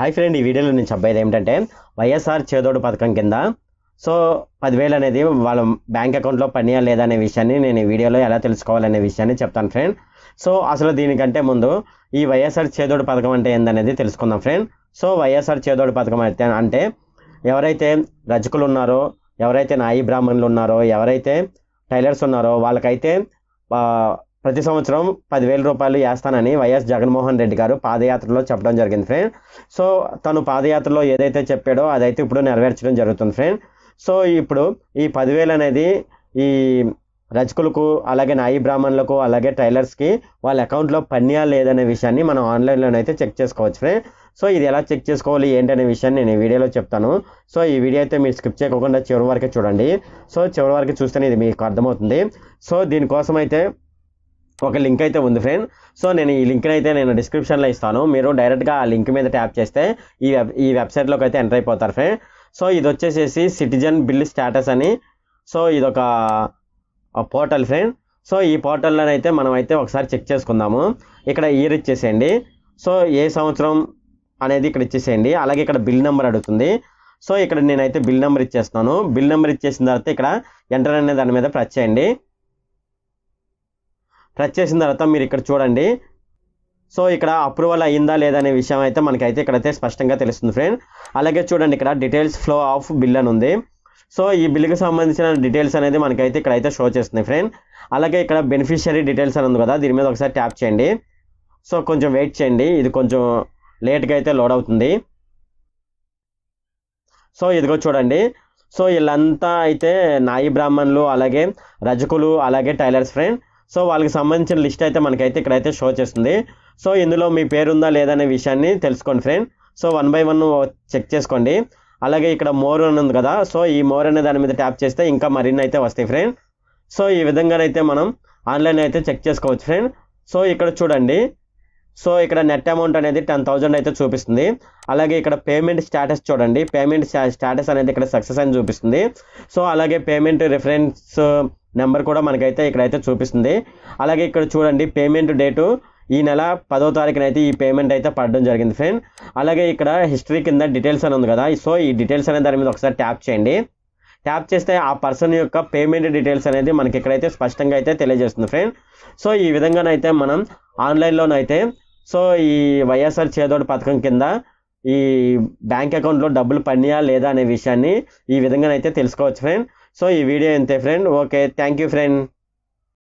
hi friend ఈ వీడియోలో నేను చెప్పేది ఏంటంటే వైఎస్ఆర్ చేదోడు పథకం కింద సో పదివేలు అనేది వాళ్ళ బ్యాంక్ అకౌంట్లో పనియా లేదనే విషయాన్ని నేను ఈ వీడియోలో ఎలా తెలుసుకోవాలనే విషయాన్ని చెప్తాను ఫ్రెండ్ సో అసలు దీనికంటే ముందు ఈ వైఎస్ఆర్ చేదోడు పథకం అంటే ఏందనేది తెలుసుకుందాం ఫ్రెండ్ సో వైఎస్ఆర్ చేదోడు పథకం అయితే అంటే ఎవరైతే రజకులు ఉన్నారో ఎవరైతే నాయి బ్రాహ్మణులు ఉన్నారో ఎవరైతే టైలర్స్ ఉన్నారో వాళ్ళకైతే ప్రతి సంవత్సరం పదివేల రూపాయలు వేస్తానని వైఎస్ జగన్మోహన్ రెడ్డి గారు పాదయాత్రలో చెప్పడం జరిగింది ఫ్రెండ్ సో తను పాదయాత్రలో ఏదైతే చెప్పాడో అదైతే ఇప్పుడు నెరవేర్చడం జరుగుతుంది ఫ్రెండ్ సో ఇప్పుడు ఈ పదివేలు అనేది ఈ రచకులకు అలాగే నాయి బ్రాహ్మణులకు అలాగే టైలర్స్కి వాళ్ళ అకౌంట్లో పన్యా లేదనే విషయాన్ని మనం ఆన్లైన్లోనైతే చెక్ చేసుకోవచ్చు ఫ్రెండ్ సో ఇది ఎలా చెక్ చేసుకోవాలి ఏంటనే విషయాన్ని నేను ఈ వీడియోలో చెప్తాను సో ఈ వీడియో అయితే మీరు స్కిప్ చేయకుండా చివరి వరకే చూడండి సో చివరి వరకు చూస్తేనే ఇది మీకు అర్థమవుతుంది సో దీనికోసం అయితే ఒక లింక్ అయితే ఉంది ఫ్రెండ్ సో నేను ఈ లింక్ని అయితే నేను డిస్క్రిప్షన్లో ఇస్తాను మీరు డైరెక్ట్గా ఆ లింక్ మీద ట్యాప్ చేస్తే ఈ వెబ్ ఈ వెబ్సైట్లోకి అయితే ఎంటర్ అయిపోతారు ఫ్రెండ్ సో ఇది వచ్చేసేసి సిటిజన్ బిల్ స్టేటస్ అని సో ఇది ఒక పోర్టల్ ఫ్రెండ్ సో ఈ పోర్టల్లోనైతే మనం అయితే ఒకసారి చెక్ చేసుకుందాము ఇక్కడ ఇయర్ ఇచ్చేసేయండి సో ఏ సంవత్సరం అనేది ఇక్కడ ఇచ్చేసేయండి అలాగే ఇక్కడ బిల్ నెంబర్ అడుగుతుంది సో ఇక్కడ నేనైతే బిల్ నెంబర్ ఇచ్చేస్తున్నాను బిల్ నెంబర్ ఇచ్చేసిన తర్వాత ఇక్కడ ఎంటర్ అనే దాని మీద ప్రెస్ చేయండి టచ్ చేసిన తర్వాత మీరు ఇక్కడ చూడండి సో ఇక్కడ అప్రూవల్ అయ్యిందా లేదా అనే విషయం అయితే మనకైతే ఇక్కడైతే స్పష్టంగా తెలుస్తుంది ఫ్రెండ్ అలాగే చూడండి ఇక్కడ డీటెయిల్స్ ఫ్లో ఆఫ్ బిల్ అని ఉంది సో ఈ బిల్కి సంబంధించిన డీటెయిల్స్ అనేది మనకైతే ఇక్కడైతే షో చేస్తుంది ఫ్రెండ్ అలాగే ఇక్కడ బెనిఫిషియరీ డీటెయిల్స్ అని ఉంది కదా దీని మీద ఒకసారి ట్యాప్ చేయండి సో కొంచెం వెయిట్ చేయండి ఇది కొంచెం లేట్గా అయితే లోడ్ అవుతుంది సో ఇదిగో చూడండి సో వీళ్ళంతా అయితే నాయి బ్రాహ్మణులు అలాగే రజకులు అలాగే టైలర్స్ ఫ్రెండ్ సో వాళ్ళకి సంబంధించిన లిస్ట్ అయితే మనకైతే ఇక్కడైతే షో చేస్తుంది సో ఇందులో మీ పేరు ఉందా లేదా అనే విషయాన్ని తెలుసుకోండి friend so one by one check చేసుకోండి అలాగే ఇక్కడ మోర్ అని ఉంది కదా సో ఈ మోర్ అనే దాని మీద ట్యాప్ చేస్తే ఇంకా మరిన్ని అయితే వస్తాయి ఫ్రెండ్ సో ఈ విధంగానైతే మనం ఆన్లైన్ అయితే చెక్ చేసుకోవచ్చు ఫ్రెండ్ సో ఇక్కడ చూడండి సో ఇక్కడ నెట్ అమౌంట్ అనేది టెన్ థౌజండ్ అయితే చూపిస్తుంది అలాగే ఇక్కడ పేమెంట్ స్టేటస్ చూడండి పేమెంట్ స్టేటస్ అనేది ఇక్కడ సక్సెస్ అని చూపిస్తుంది సో అలాగే పేమెంట్ రిఫరెన్స్ నెంబర్ కూడా మనకైతే ఇక్కడైతే చూపిస్తుంది అలాగే ఇక్కడ చూడండి పేమెంట్ డేటు ఈ నెల పదో తారీఖున అయితే ఈ పేమెంట్ అయితే పడడం జరిగింది ఫ్రెండ్ అలాగే ఇక్కడ హిస్టరీ కింద డీటెయిల్స్ అని ఉంది కదా సో ఈ డీటెయిల్స్ అనే దాని మీద ఒకసారి ట్యాప్ చేయండి ట్యాప్ చేస్తే ఆ పర్సన్ యొక్క పేమెంట్ డీటెయిల్స్ అనేది మనకి ఇక్కడైతే స్పష్టంగా అయితే తెలియజేస్తుంది ఫ్రెండ్ సో ఈ విధంగానైతే మనం ఆన్లైన్లోనైతే సో ఈ వైఎస్ఆర్ చేదోడు పథకం కింద ఈ బ్యాంక్ అకౌంట్లో డబ్బులు పడినాయా లేదా అనే విషయాన్ని ఈ విధంగానైతే తెలుసుకోవచ్చు ఫ్రెండ్ సో ఈ వీడియో ఎంతే friend okay thank you friend